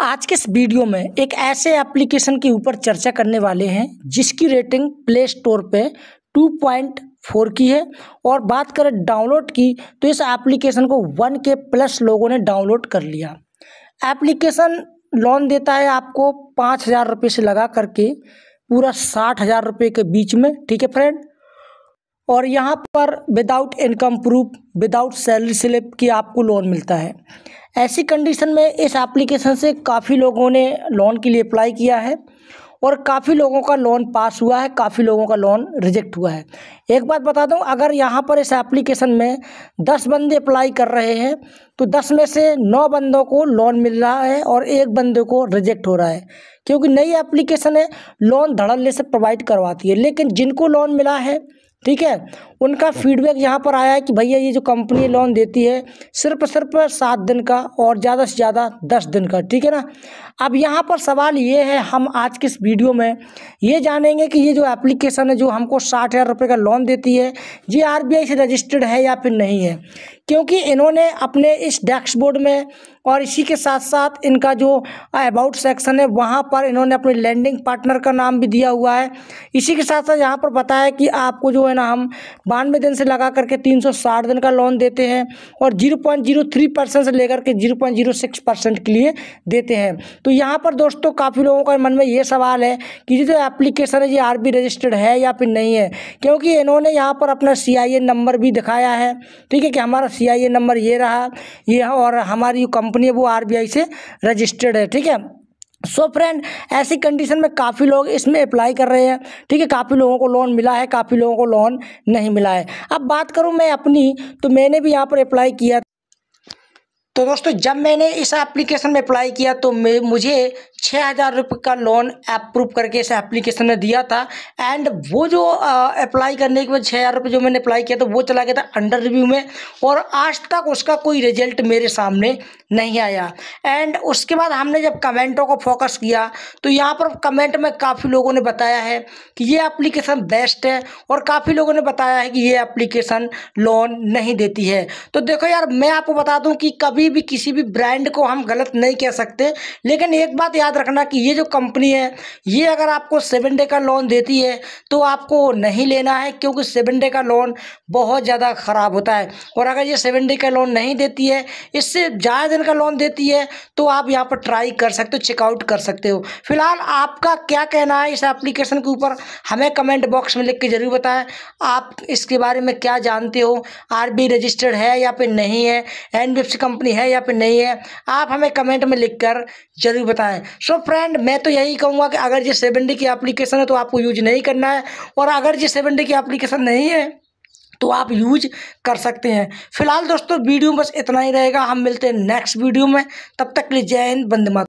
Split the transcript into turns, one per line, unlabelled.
आज के इस वीडियो में एक ऐसे एप्लीकेशन के ऊपर चर्चा करने वाले हैं जिसकी रेटिंग प्ले स्टोर पे 2.4 की है और बात करें डाउनलोड की तो इस एप्लीकेशन को 1 के प्लस लोगों ने डाउनलोड कर लिया एप्लीकेशन लोन देता है आपको पाँच हज़ार रुपये से लगा करके पूरा साठ हज़ार रुपये के बीच में ठीक है फ्रेंड और यहाँ पर without income proof without salary slip की आपको लोन मिलता है ऐसी कंडीशन में इस एप्लीकेशन से काफ़ी लोगों ने लोन के लिए अप्लाई किया है और काफ़ी लोगों का लोन पास हुआ है काफ़ी लोगों का लोन रिजेक्ट हुआ है एक बात बता दूं अगर यहाँ पर इस एप्लीकेशन में दस बंदे अप्लाई कर रहे हैं तो दस में से नौ बंदों को लोन मिल रहा है और एक बंदे को रिजेक्ट हो रहा है क्योंकि नई एप्लीकेशन है लोन धड़ल्ले से प्रोवाइड करवाती है लेकिन जिनको लोन मिला है ठीक है उनका फीडबैक हाँ। यहाँ पर आया है कि भैया ये जो कंपनी लोन देती है सिर्फ सिर्फ सात दिन का और ज़्यादा से ज़्यादा दस दिन का ठीक है ना अब यहाँ पर सवाल ये है हम आज के इस वीडियो में ये जानेंगे कि ये जो एप्लीकेशन है जो हमको साठ हज़ार रुपये का लोन देती है ये आर से रजिस्टर्ड है या फिर नहीं है क्योंकि इन्होंने अपने इस डैशबोर्ड में और इसी के साथ साथ इनका जो अबाउट सेक्शन है वहाँ पर इन्होंने अपने लैंडिंग पार्टनर का नाम भी दिया हुआ है इसी के साथ साथ यहाँ पर बताया कि आपको जो है ना हम बानवे दिन से लगा करके तीन सौ साठ दिन का लोन देते हैं और zero point zero three percent से लेकर के zero point zero six percent के लिए देते हैं तो यहाँ पर दोस्तों काफ़ी लोगों का मन में ये सवाल है कि ये जो एप्लीकेशन है ये आर रजिस्टर्ड है या फिर नहीं है क्योंकि इन्होंने यहाँ पर अपना सी नंबर भी दिखाया है ठीक है कि हमारा सी नंबर ये रहा ये और हमारी जो कंपनी है वो आर से रजिस्टर्ड है ठीक है सो so फ्रेंड ऐसी कंडीशन में काफ़ी लोग इसमें अप्लाई कर रहे हैं ठीक है काफ़ी लोगों को लोन मिला है काफ़ी लोगों को लोन नहीं मिला है अब बात करूं मैं अपनी तो मैंने भी यहाँ पर अप्लाई किया तो दोस्तों जब मैंने इस एप्लीकेशन में अप्लाई किया तो मुझे छः हज़ार रुपये का लोन अप्रूव करके इस एप्लीकेशन में दिया था एंड वो जो अप्लाई करने के बाद छः हज़ार रुपये जो मैंने अप्लाई किया था वो चला गया था अंडर रिव्यू में और आज तक उसका कोई रिजल्ट मेरे सामने नहीं आया एंड उसके बाद हमने जब कमेंटों को फोकस किया तो यहाँ पर कमेंट में काफ़ी लोगों ने बताया है कि ये एप्लीकेशन बेस्ट है और काफ़ी लोगों ने बताया है कि ये एप्लीकेशन लोन नहीं देती है तो देखो यार मैं आपको बता दूँ कि कभी कभी भी किसी भी ब्रांड को हम गलत नहीं कह सकते लेकिन एक बात याद रखना कि ये जो कंपनी है ये अगर आपको सेवन डे का लोन देती है तो आपको नहीं लेना है क्योंकि सेवन डे का लोन बहुत ज़्यादा ख़राब होता है और अगर ये सेवन डे का लोन नहीं देती है इससे ज़्यादा दिन का लोन देती है तो आप यहाँ पर ट्राई कर सकते हो चेकआउट कर सकते हो फिलहाल आपका क्या कहना है इस एप्लीकेशन के ऊपर हमें कमेंट बॉक्स में लिख के ज़रूर बताएं आप इसके बारे में क्या जानते हो आर रजिस्टर्ड है या फिर नहीं है एन कंपनी है या फिर नहीं है आप हमें कमेंट में लिख कर जरूर बताएं सो so फ्रेंड मैं तो यही कहूँगा कि अगर ये सेवन डी की एप्लीकेशन है तो आपको यूज नहीं करना है और अगर ये सेवन डी की एप्लीकेशन नहीं है तो आप यूज कर सकते हैं फिलहाल दोस्तों वीडियो बस इतना ही रहेगा हम मिलते हैं नेक्स्ट वीडियो में तब तक के लिए जय हिंद बंद